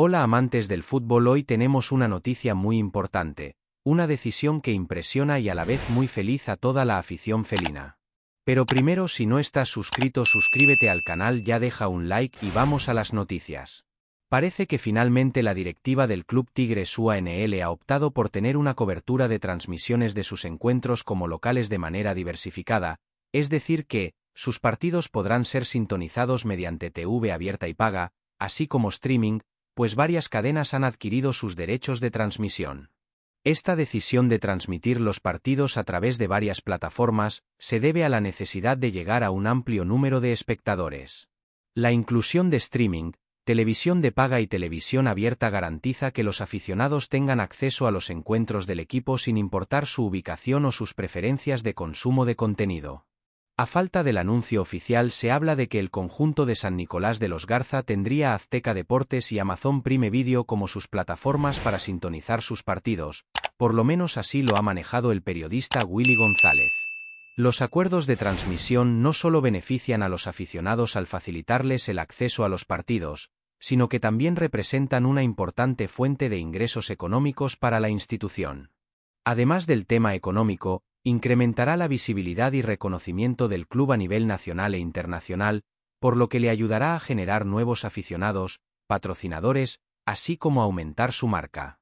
Hola amantes del fútbol, hoy tenemos una noticia muy importante, una decisión que impresiona y a la vez muy feliz a toda la afición felina. Pero primero si no estás suscrito suscríbete al canal ya deja un like y vamos a las noticias. Parece que finalmente la directiva del club Tigres UANL ha optado por tener una cobertura de transmisiones de sus encuentros como locales de manera diversificada, es decir que, sus partidos podrán ser sintonizados mediante TV abierta y paga, así como streaming, pues varias cadenas han adquirido sus derechos de transmisión. Esta decisión de transmitir los partidos a través de varias plataformas se debe a la necesidad de llegar a un amplio número de espectadores. La inclusión de streaming, televisión de paga y televisión abierta garantiza que los aficionados tengan acceso a los encuentros del equipo sin importar su ubicación o sus preferencias de consumo de contenido. A falta del anuncio oficial se habla de que el conjunto de San Nicolás de los Garza tendría Azteca Deportes y Amazon Prime Video como sus plataformas para sintonizar sus partidos, por lo menos así lo ha manejado el periodista Willy González. Los acuerdos de transmisión no solo benefician a los aficionados al facilitarles el acceso a los partidos, sino que también representan una importante fuente de ingresos económicos para la institución. Además del tema económico, incrementará la visibilidad y reconocimiento del club a nivel nacional e internacional, por lo que le ayudará a generar nuevos aficionados, patrocinadores, así como aumentar su marca.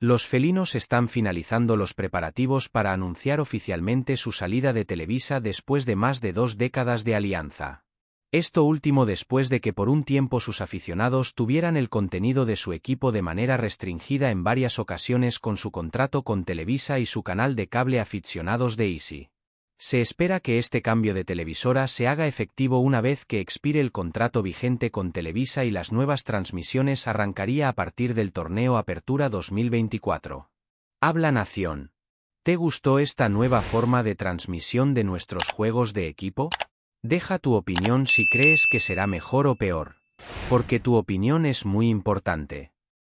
Los felinos están finalizando los preparativos para anunciar oficialmente su salida de Televisa después de más de dos décadas de alianza. Esto último después de que por un tiempo sus aficionados tuvieran el contenido de su equipo de manera restringida en varias ocasiones con su contrato con Televisa y su canal de cable aficionados de Easy. Se espera que este cambio de televisora se haga efectivo una vez que expire el contrato vigente con Televisa y las nuevas transmisiones arrancaría a partir del torneo Apertura 2024. Habla Nación. ¿Te gustó esta nueva forma de transmisión de nuestros juegos de equipo? Deja tu opinión si crees que será mejor o peor, porque tu opinión es muy importante.